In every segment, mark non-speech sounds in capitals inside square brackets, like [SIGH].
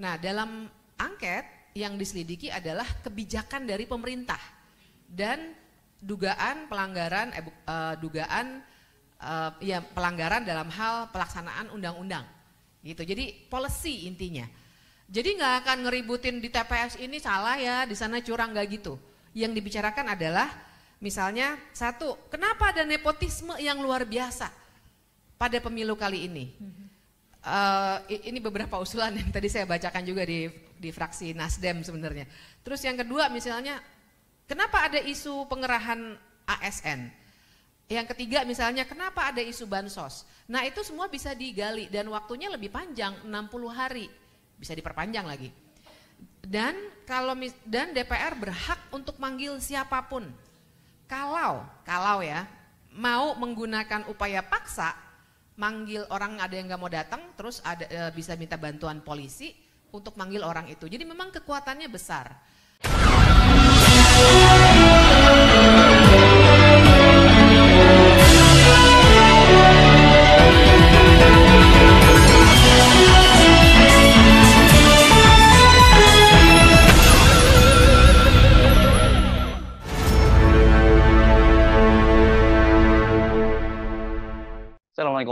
Nah, dalam angket yang diselidiki adalah kebijakan dari pemerintah dan dugaan pelanggaran eh, eh, dugaan eh, ya pelanggaran dalam hal pelaksanaan undang-undang gitu jadi policy intinya jadi nggak akan ngeributin di TPS ini salah ya di sana curang nggak gitu yang dibicarakan adalah misalnya satu kenapa ada nepotisme yang luar biasa pada pemilu kali ini mm -hmm uh, ini beberapa usulan yang tadi saya bacakan juga di di fraksi Nasdem sebenarnya. Terus yang kedua misalnya kenapa ada isu pengerahan ASN? Yang ketiga misalnya kenapa ada isu bansos? Nah itu semua bisa digali dan waktunya lebih panjang 60 hari. Bisa diperpanjang lagi. Dan kalau dan DPR berhak untuk manggil siapapun. Kalau kalau ya mau menggunakan upaya paksa manggil orang ada yang nggak mau datang, terus ada e, bisa minta bantuan polisi untuk manggil orang itu. Jadi memang kekuatannya besar.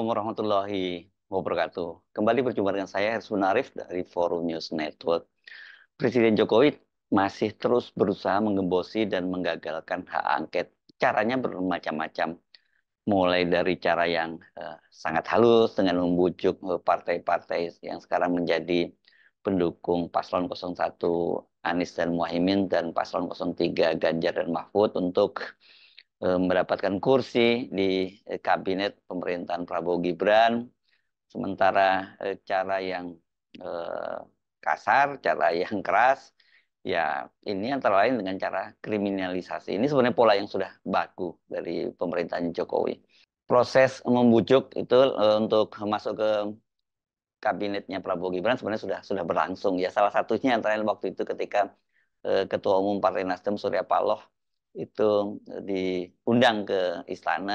Assalamualaikum warahmatullahi wabarakatuh. Kembali berjumpa dengan saya Hersun Arif dari Forum News Network. Presiden Jokowi masih terus berusaha menggembosi dan menggagalkan hak angket. Caranya bermacam-macam. Mulai dari cara yang uh, sangat halus dengan membujuk eh, partai-partai yang sekarang menjadi pendukung paslon 01 Anies dan Muhaimin dan paslon 03 Ganjar dan Mahfud untuk Eh, mendapatkan kursi di eh, kabinet pemerintahan Prabowo Gibran. Sementara eh, cara yang kasar, cara yang keras, ya ini antara lain dengan cara kriminalisasi. Ini sebenarnya pola yang sudah baku dari pemerintahan Jokowi. Proses membujuk itu untuk masuk ke kabinetnya Prabowo Gibran sebenarnya sudah sudah berlangsung ya. Salah satunya antara lain waktu itu ketika Ketua Umum Partai Nasdem Surya Paloh itu eh, diundang ke istana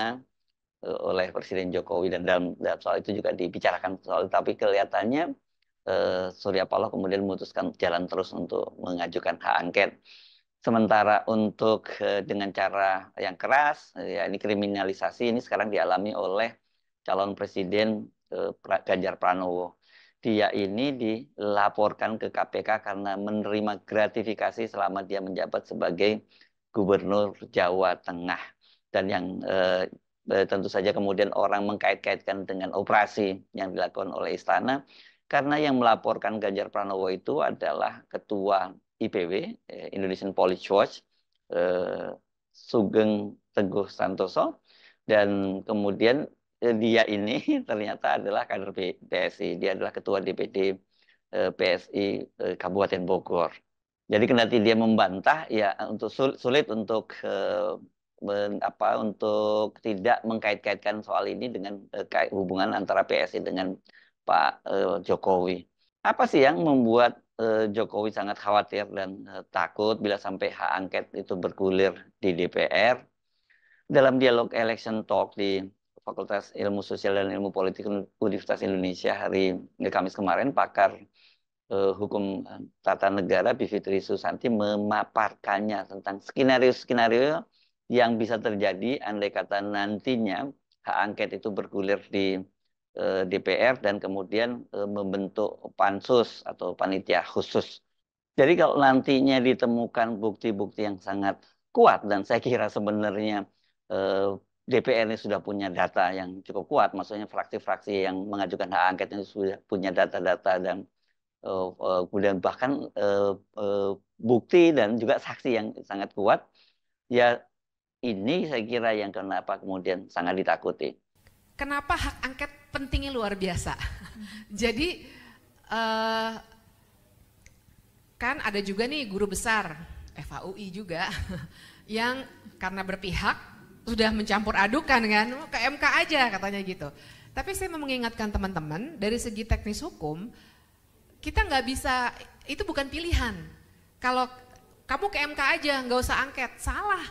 eh, oleh Presiden Jokowi dan dalam, dalam soal itu juga dibicarakan soal itu. Tapi kelihatannya eh, Surya Paloh kemudian memutuskan jalan terus untuk mengajukan hak angket. Sementara untuk eh, dengan cara yang keras, eh, ya ini kriminalisasi ini sekarang dialami oleh calon presiden eh, Ganjar Pranowo. Dia ini dilaporkan ke KPK karena menerima gratifikasi selama dia menjabat sebagai Gubernur Jawa Tengah dan yang eh, eh, tentu saja kemudian orang mengkait-kaitkan dengan operasi yang dilakukan oleh istana karena yang melaporkan Ganjar Pranowo itu adalah ketua IPW eh, Indonesian Police Watch eh, Sugeng Teguh Santoso dan kemudian eh, dia ini [LAUGHS] ternyata adalah kader PSI dia adalah ketua DPD PSI Kabupaten Bogor jadi kendati dia membantah, ya untuk sulit, untuk uh, men, apa untuk tidak mengkait-kaitkan soal ini dengan uh, hubungan antara PSI dengan Pak uh, Jokowi. Apa sih yang membuat uh, Jokowi sangat khawatir dan uh, takut bila sampai hak angket itu bergulir di DPR? Dalam dialog election talk di Fakultas Ilmu Sosial dan Ilmu Politik Universitas Indonesia hari Kamis kemarin, pakar Eh, hukum eh, tata negara Bivitri Susanti memaparkannya tentang skenario-skenario yang bisa terjadi andai kata nantinya hak angket itu bergulir di eh, DPR dan kemudian membentuk pansus atau panitia khusus. Jadi kalau nantinya ditemukan bukti-bukti yang sangat kuat dan saya kira sebenarnya DPR ini sudah punya data yang cukup kuat, maksudnya fraksi-fraksi yang mengajukan hak angket ini sudah punya data-data dan Eh, eh, kemudian bahkan eh, bukti dan juga saksi yang sangat kuat, ya ini saya kira yang kenapa kemudian sangat ditakuti. Kenapa hak angket pentingnya luar biasa? Hmm. [LAUGHS] Jadi uh, kan ada juga nih guru besar FAUI juga [LAUGHS] yang karena berpihak sudah mencampur adukan kan oh, ke MK aja katanya gitu. Tapi saya mau mengingatkan teman-teman dari segi teknis hukum kita nggak bisa, itu bukan pilihan. Kalau kamu ke MK aja, nggak usah angket, salah.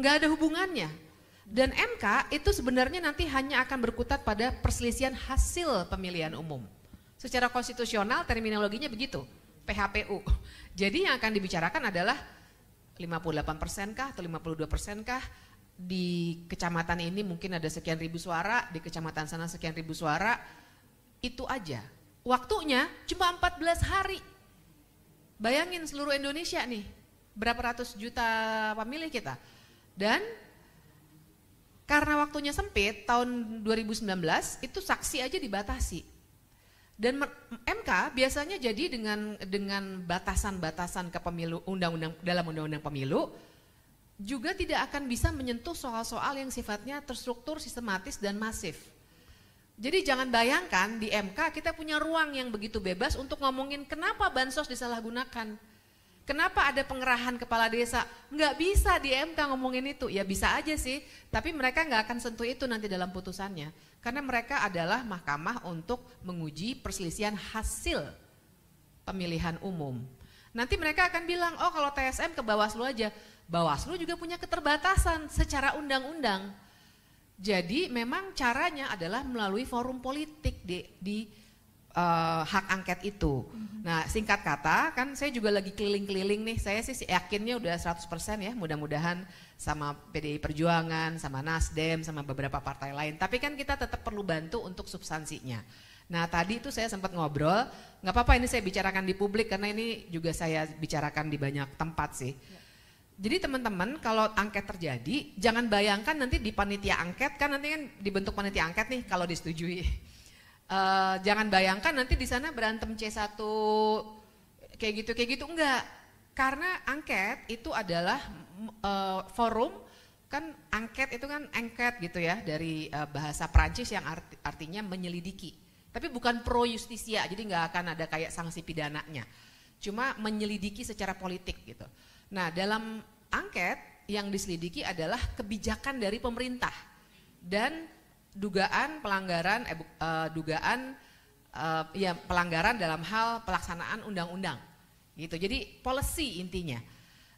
Nggak ada hubungannya. Dan MK itu sebenarnya nanti hanya akan berkutat pada perselisihan hasil pemilihan umum. Secara konstitusional terminologinya begitu, PHPU. [LAUGHS] Jadi yang akan dibicarakan adalah 58 persen kah atau 52 persen kah di kecamatan ini mungkin ada sekian ribu suara, di kecamatan sana sekian ribu suara, itu aja. Waktunya cuma 14 hari. Bayangin seluruh Indonesia nih, berapa ratus juta pemilih kita. Dan karena waktunya sempit, tahun 2019 itu saksi aja dibatasi. Dan MK biasanya jadi dengan dengan batasan-batasan ke pemilu undang-undang dalam undang-undang pemilu juga tidak akan bisa menyentuh soal-soal yang sifatnya terstruktur, sistematis dan masif. Jadi jangan bayangkan di MK kita punya ruang yang begitu bebas untuk ngomongin kenapa bansos disalahgunakan. Kenapa ada pengerahan kepala desa? Enggak bisa di MK ngomongin itu. Ya bisa aja sih, tapi mereka enggak akan sentuh itu nanti dalam putusannya. Karena mereka adalah mahkamah untuk menguji perselisihan hasil pemilihan umum. Nanti mereka akan bilang, oh kalau TSM ke Bawaslu aja. Bawaslu juga punya keterbatasan secara undang-undang jadi memang caranya adalah melalui forum politik di, di uh, hak angket itu. Mm-hmm. Nah singkat kata kan saya juga lagi keliling-keliling nih, saya sih yakinnya udah 100% ya mudah-mudahan sama PDI Perjuangan, sama Nasdem, sama beberapa partai lain. Tapi kan kita tetap perlu bantu untuk substansinya. Nah tadi itu saya sempat ngobrol, nggak apa-apa ini saya bicarakan di publik karena ini juga saya bicarakan di banyak tempat sih. Yeah jadi teman-teman kalau angket terjadi, jangan bayangkan nanti di panitia angket, kan nanti kan dibentuk panitia angket nih kalau disetujui. [LAUGHS] E, jangan bayangkan nanti di sana berantem C1 kayak gitu kayak gitu enggak. Karena angket itu adalah e, forum kan angket itu kan angket gitu ya dari e, bahasa Prancis yang arti, artinya menyelidiki. Tapi bukan pro justisia, jadi nggak akan ada kayak sanksi pidananya. Cuma menyelidiki secara politik gitu. Nah, dalam angket yang diselidiki adalah kebijakan dari pemerintah dan dugaan pelanggaran eh, eh, dugaan eh, ya pelanggaran dalam hal pelaksanaan undang-undang. Gitu. Jadi policy intinya.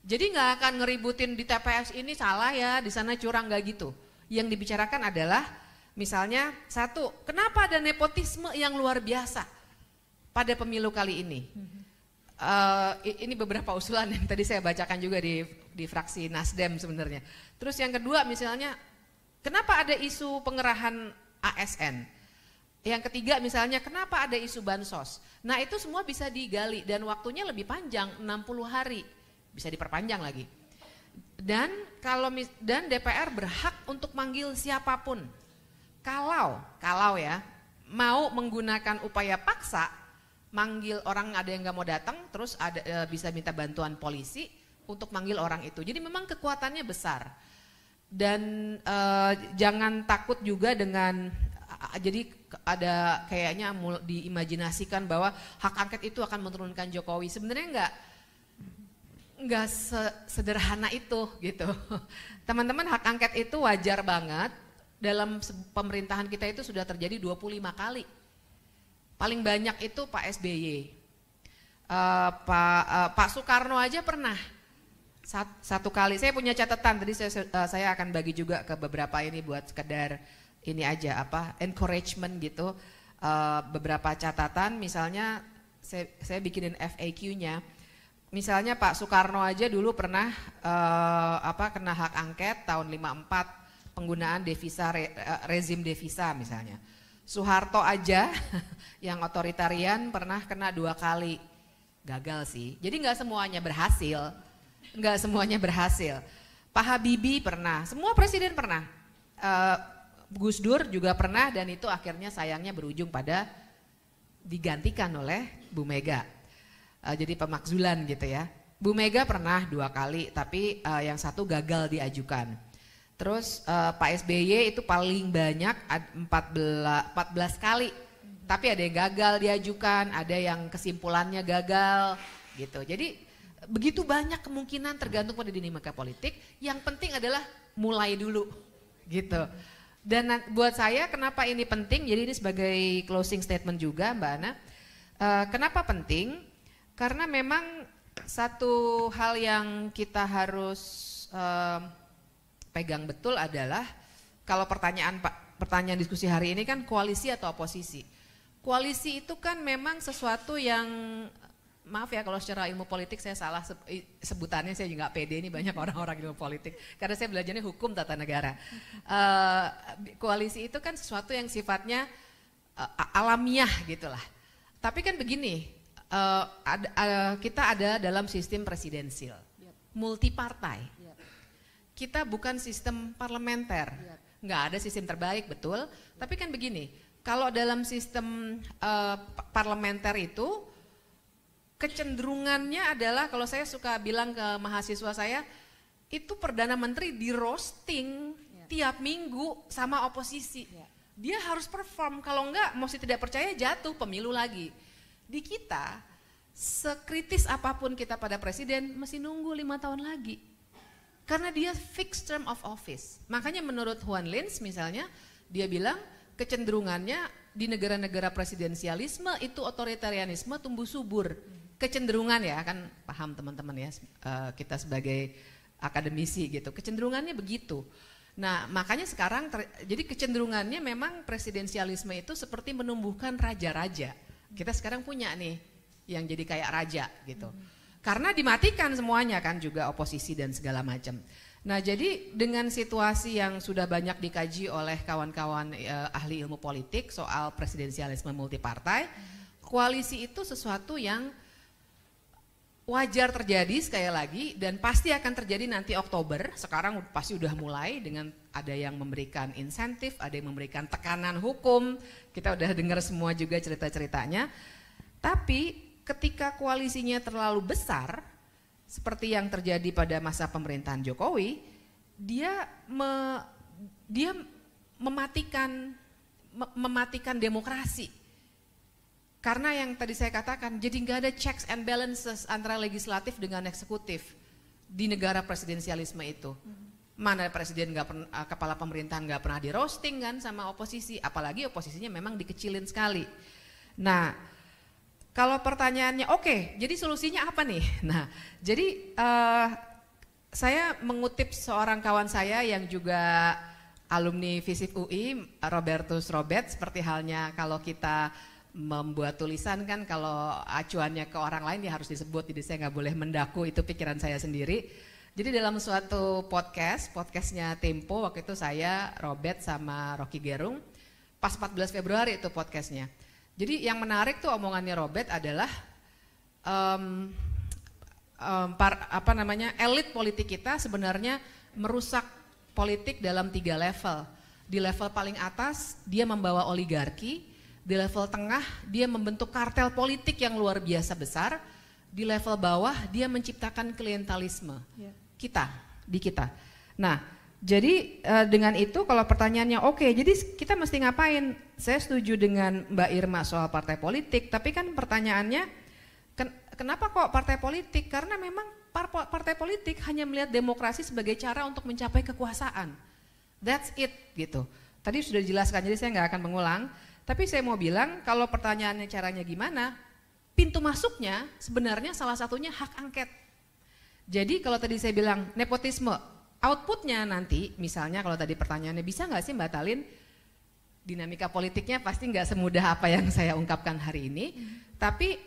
Jadi nggak akan ngeributin di TPS ini salah ya, di sana curang nggak gitu. Yang dibicarakan adalah misalnya satu, kenapa ada nepotisme yang luar biasa pada pemilu kali ini? Mm-hmm. Uh, ini beberapa usulan yang tadi saya bacakan juga di, di fraksi Nasdem sebenarnya. Terus yang kedua misalnya, kenapa ada isu pengerahan ASN? Yang ketiga misalnya, kenapa ada isu bansos? Nah itu semua bisa digali dan waktunya lebih panjang, 60 hari. Bisa diperpanjang lagi. Dan kalau dan DPR berhak untuk manggil siapapun. Kalau, kalau ya, mau menggunakan upaya paksa manggil orang ada yang nggak mau datang, terus ada e, bisa minta bantuan polisi untuk manggil orang itu. Jadi memang kekuatannya besar. Dan e, jangan takut juga dengan jadi ada kayaknya diimajinasikan bahwa hak angket itu akan menurunkan Jokowi. Sebenarnya nggak nggak sederhana itu gitu. [LAUGHS] Teman-teman hak angket itu wajar banget dalam pemerintahan kita itu sudah terjadi 25 kali Paling banyak itu Pak SBY. Uh, eh, Pak, uh, Pak Soekarno aja pernah Sat, satu kali. Saya punya catatan tadi saya, uh, saya akan bagi juga ke beberapa ini buat sekedar ini aja apa encouragement gitu. Uh, beberapa catatan misalnya saya, saya bikinin FAQ-nya. Misalnya Pak Soekarno aja dulu pernah uh, apa kena hak angket tahun 54 penggunaan devisa re, rezim devisa misalnya. Soeharto aja [LAUGHS] yang otoritarian pernah kena dua kali. Gagal sih. Jadi nggak semuanya berhasil. Nggak semuanya berhasil. Pak Habibie pernah, semua presiden pernah. Uh, Gus Dur juga pernah dan itu akhirnya sayangnya berujung pada digantikan oleh Bu Mega. Uh, jadi pemakzulan gitu ya. Bu Mega pernah dua kali tapi uh, yang satu gagal diajukan. Terus uh, Pak SBY itu paling banyak 14 14 kali. Tapi ada yang gagal diajukan, ada yang kesimpulannya gagal gitu. Jadi begitu banyak kemungkinan tergantung pada dinamika politik. Yang penting adalah mulai dulu gitu. Dan buat saya kenapa ini penting? Jadi ini sebagai closing statement juga Mbak Ana. Uh, kenapa penting? Karena memang satu hal yang kita harus uh, pegang betul adalah kalau pertanyaan pertanyaan diskusi hari ini kan koalisi atau oposisi. Koalisi itu kan memang sesuatu yang maaf ya kalau secara ilmu politik saya salah sebutannya saya juga pede ini banyak [LAUGHS] orang-orang ilmu politik karena saya belajarnya hukum tata negara uh, koalisi itu kan sesuatu yang sifatnya uh, alamiah gitulah tapi kan begini uh, eh, ad, uh, kita ada dalam sistem presidensil multipartai kita bukan sistem parlementer. Iya. Nggak ada sistem terbaik, betul. Tapi kan begini, kalau dalam sistem uh, parlementer itu, kecenderungannya adalah kalau saya suka bilang ke mahasiswa saya, itu Perdana Menteri di roasting ya. tiap minggu sama oposisi. Ya. Dia harus perform, kalau enggak, mesti tidak percaya jatuh pemilu lagi. Di kita, sekritis apapun kita pada presiden, mesti nunggu lima tahun lagi karena dia fixed term of office. Makanya menurut Juan Lins misalnya, dia bilang kecenderungannya di negara-negara presidensialisme itu otoritarianisme tumbuh subur. Kecenderungan ya, kan paham teman-teman ya, eh, kita sebagai akademisi gitu. Kecenderungannya begitu. Nah, makanya sekarang ter, jadi kecenderungannya memang presidensialisme itu seperti menumbuhkan raja-raja. Kita sekarang punya nih yang jadi kayak raja gitu. Hmm. Karena dimatikan semuanya kan juga oposisi dan segala macam. Nah jadi dengan situasi yang sudah banyak dikaji oleh kawan-kawan eh, ahli ilmu politik soal presidensialisme multipartai, koalisi itu sesuatu yang wajar terjadi sekali lagi dan pasti akan terjadi nanti Oktober. Sekarang pasti sudah mulai dengan ada yang memberikan insentif, ada yang memberikan tekanan hukum. Kita udah dengar semua juga cerita-ceritanya. Tapi ketika koalisinya terlalu besar seperti yang terjadi pada masa pemerintahan Jokowi, dia me, dia mematikan me, mematikan demokrasi. Karena yang tadi saya katakan, jadi nggak ada checks and balances antara legislatif dengan eksekutif di negara presidensialisme itu. Hmm. Mana presiden nggak pernah, eh, kepala pemerintahan nggak pernah di roasting kan sama oposisi, apalagi oposisinya memang dikecilin sekali. Nah, kalau pertanyaannya oke, okay, jadi solusinya apa nih? [LAUGHS] Nah, jadi uh, saya mengutip seorang kawan saya yang juga alumni FISIP UI, Robertus Robert, seperti halnya kalau kita membuat tulisan kan kalau acuannya ke orang lain ya harus disebut, jadi saya nggak boleh mendaku, itu pikiran saya sendiri. Jadi dalam suatu podcast, podcastnya Tempo, waktu itu saya, Robert sama Rocky Gerung, pas 14 Februari itu podcastnya. Jadi yang menarik tuh omongannya Robert adalah um, um, par, apa namanya elit politik kita sebenarnya merusak politik dalam tiga level. Di level paling atas dia membawa oligarki, di level tengah dia membentuk kartel politik yang luar biasa besar, di level bawah dia menciptakan klientalisme ya. Kita, di kita. Nah, jadi uh, dengan itu kalau pertanyaannya oke, okay, jadi kita mesti ngapain? Saya setuju dengan Mbak Irma soal partai politik, tapi kan pertanyaannya ken kenapa kok partai politik? Karena memang partai politik hanya melihat demokrasi sebagai cara untuk mencapai kekuasaan. That's it gitu. Tadi sudah dijelaskan, jadi saya nggak akan mengulang. Tapi saya mau bilang kalau pertanyaannya caranya gimana, pintu masuknya sebenarnya salah satunya hak angket. Jadi kalau tadi saya bilang nepotisme, outputnya nanti misalnya kalau tadi pertanyaannya bisa nggak sih batalin dinamika politiknya pasti nggak semudah apa yang [LAUGHS] saya ungkapkan hari ini hmm. tapi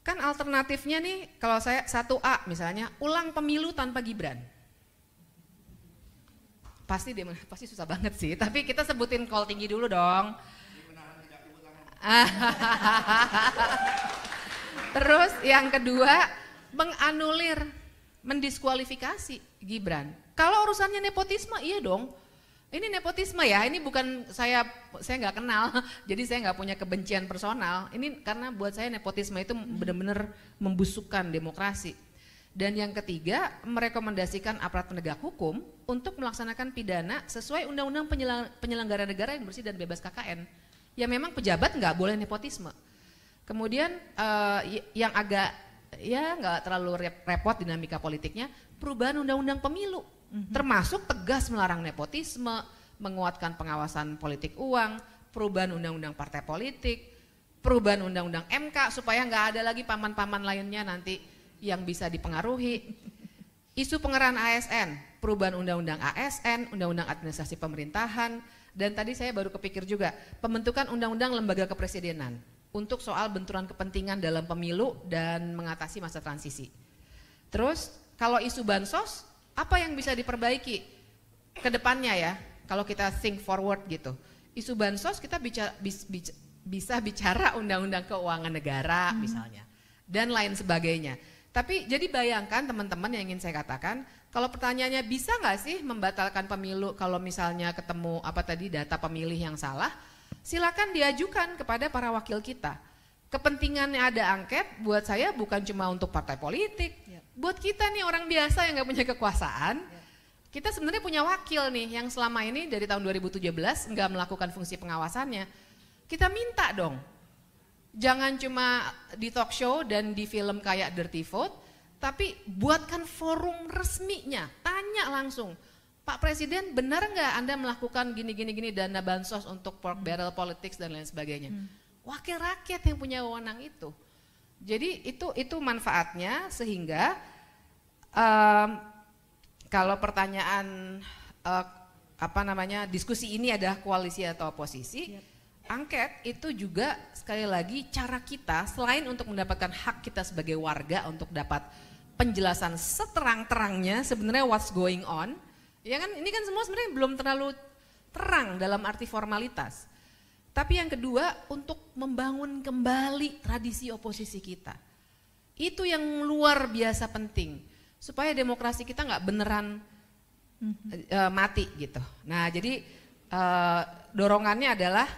kan alternatifnya nih kalau saya satu a misalnya ulang pemilu tanpa Gibran pasti dia [LAUGHS] pasti susah banget sih tapi kita sebutin call tinggi dulu dong [LAUGHS] terus yang kedua menganulir mendiskualifikasi Gibran. Kalau urusannya nepotisme, iya dong. Ini nepotisme ya, ini bukan saya saya nggak kenal, [LAUGHS] jadi saya nggak punya kebencian personal. Ini karena buat saya nepotisme itu benar-benar membusukkan demokrasi. Dan yang ketiga, merekomendasikan aparat penegak hukum untuk melaksanakan pidana sesuai undang-undang penyelenggara negara yang bersih dan bebas KKN. Ya memang pejabat nggak boleh nepotisme. Kemudian eh, yang agak ya nggak terlalu repot dinamika politiknya perubahan undang-undang pemilu mm-hmm. termasuk tegas melarang nepotisme menguatkan pengawasan politik uang perubahan undang-undang partai politik perubahan undang-undang MK supaya nggak ada lagi paman-paman lainnya nanti yang bisa dipengaruhi [LAUGHS] isu pengerahan ASN perubahan undang-undang ASN undang-undang administrasi pemerintahan dan tadi saya baru kepikir juga pembentukan undang-undang lembaga kepresidenan untuk soal benturan kepentingan dalam pemilu dan mengatasi masa transisi. Terus kalau isu bansos, apa yang bisa diperbaiki ke depannya ya? Kalau kita think forward gitu. Isu bansos kita bisa bicara undang-undang keuangan negara hmm. misalnya dan lain sebagainya. Tapi jadi bayangkan teman-teman yang ingin saya katakan, kalau pertanyaannya bisa nggak sih membatalkan pemilu kalau misalnya ketemu apa tadi data pemilih yang salah, silakan diajukan kepada para wakil kita. Kepentingannya ada angket buat saya bukan cuma untuk partai politik, ya. buat kita nih orang biasa yang nggak punya kekuasaan, ya. kita sebenarnya punya wakil nih yang selama ini dari tahun 2017 nggak melakukan fungsi pengawasannya. Kita minta dong, jangan cuma di talk show dan di film kayak Dirty Vote, tapi buatkan forum resminya, tanya langsung Pak Presiden benar nggak Anda melakukan gini-gini-gini dana bansos untuk pork hmm. barrel politics dan lain sebagainya. Hmm. Wakil rakyat yang punya wewenang itu. Jadi itu itu manfaatnya sehingga um, kalau pertanyaan uh, apa namanya diskusi ini adalah koalisi atau oposisi, yep. angket itu juga sekali lagi cara kita selain untuk mendapatkan hak kita sebagai warga untuk dapat penjelasan seterang-terangnya sebenarnya what's going on, Ya kan ini kan semua sebenarnya belum terlalu terang dalam arti formalitas. Tapi yang kedua untuk membangun kembali tradisi oposisi kita. Itu yang luar biasa penting supaya demokrasi kita nggak beneran mm-hmm. uh, mati gitu. Nah jadi uh, dorongannya adalah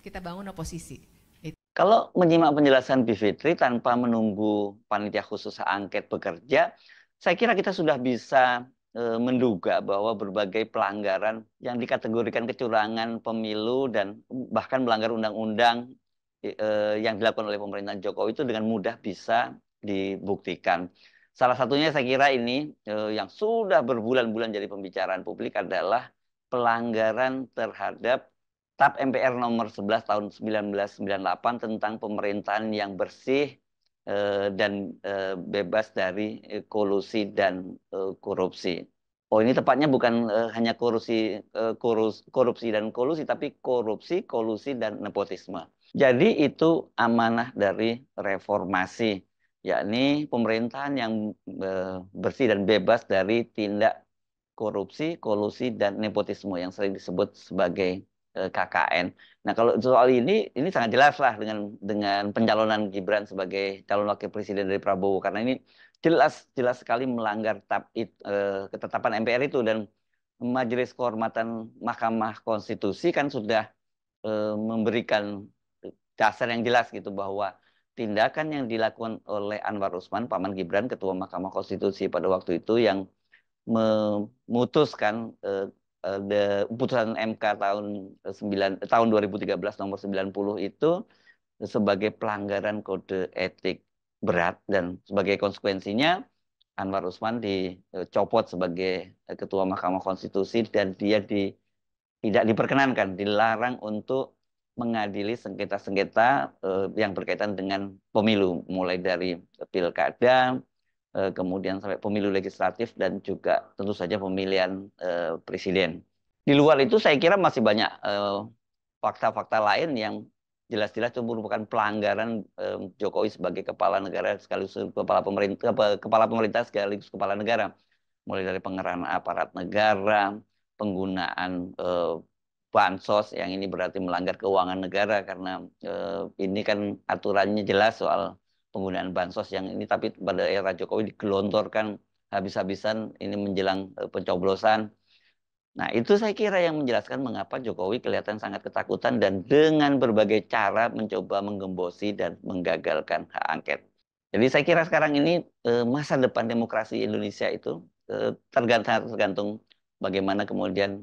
kita bangun oposisi. Kalau menyimak penjelasan Bivitri tanpa menunggu panitia khusus angket bekerja, saya kira kita sudah bisa Eh, menduga bahwa berbagai pelanggaran yang dikategorikan kecurangan pemilu dan bahkan melanggar undang-undang eh, yang dilakukan oleh pemerintahan Jokowi itu dengan mudah bisa dibuktikan. Salah satunya saya kira ini eh, yang sudah berbulan-bulan jadi pembicaraan publik adalah pelanggaran terhadap TAP MPR nomor 11 tahun 1998 tentang pemerintahan yang bersih, Eh, dan eh, bebas dari eh, kolusi dan korupsi. Oh ini tepatnya bukan hanya korupsi korupsi, dan kolusi tapi korupsi, kolusi dan nepotisme. Jadi itu amanah dari reformasi yakni pemerintahan yang bersih dan bebas dari tindak korupsi, kolusi dan nepotisme yang sering disebut sebagai Eh, KKN. Nah kalau soal ini, ini sangat jelas lah dengan dengan pencalonan Gibran sebagai calon wakil presiden dari Prabowo karena ini jelas jelas sekali melanggar tap, it, e, ketetapan MPR itu dan Majelis Kehormatan Mahkamah Konstitusi kan sudah e, memberikan dasar yang jelas gitu bahwa tindakan yang dilakukan oleh Anwar Usman, Paman Gibran, Ketua Mahkamah Konstitusi pada waktu itu yang memutuskan e, putusan MK tahun 9 eh, tahun 2013 nomor 90 itu sebagai pelanggaran kode etik berat dan sebagai konsekuensinya Anwar Usman dicopot eh, sebagai eh, ketua Mahkamah Konstitusi dan dia di, tidak diperkenankan dilarang untuk mengadili sengketa-sengketa yang berkaitan dengan pemilu mulai dari pilkada Eh, kemudian sampai pemilu legislatif dan juga tentu saja pemilihan eh, presiden. Di luar itu saya kira masih banyak eh, fakta-fakta lain yang jelas-jelas itu merupakan pelanggaran Jokowi sebagai kepala negara sekaligus kepala pemerintah kepala pemerintah sekaligus kepala negara mulai dari pengerahan aparat negara penggunaan bansos yang ini berarti melanggar keuangan negara karena ini kan aturannya jelas soal penggunaan bansos yang ini tapi pada era Jokowi digelontorkan habis-habisan ini menjelang eh, pencoblosan. Nah, itu saya kira yang menjelaskan mengapa Jokowi kelihatan sangat ketakutan dan dengan berbagai cara mencoba menggembosi dan menggagalkan hak angket. Jadi saya kira sekarang ini eh, masa depan demokrasi Indonesia itu eh, tergantung tergantung bagaimana kemudian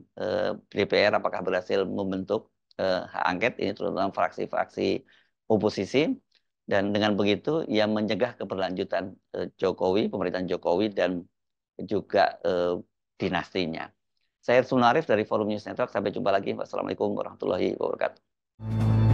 DPR apakah berhasil membentuk hak angket ini terutama fraksi-fraksi oposisi dan dengan begitu ia mencegah keberlanjutan eh, Jokowi, pemerintahan Jokowi dan juga eh, dinastinya. Saya Sunarif dari Forum News Network. Sampai jumpa lagi. Wassalamualaikum warahmatullahi wabarakatuh.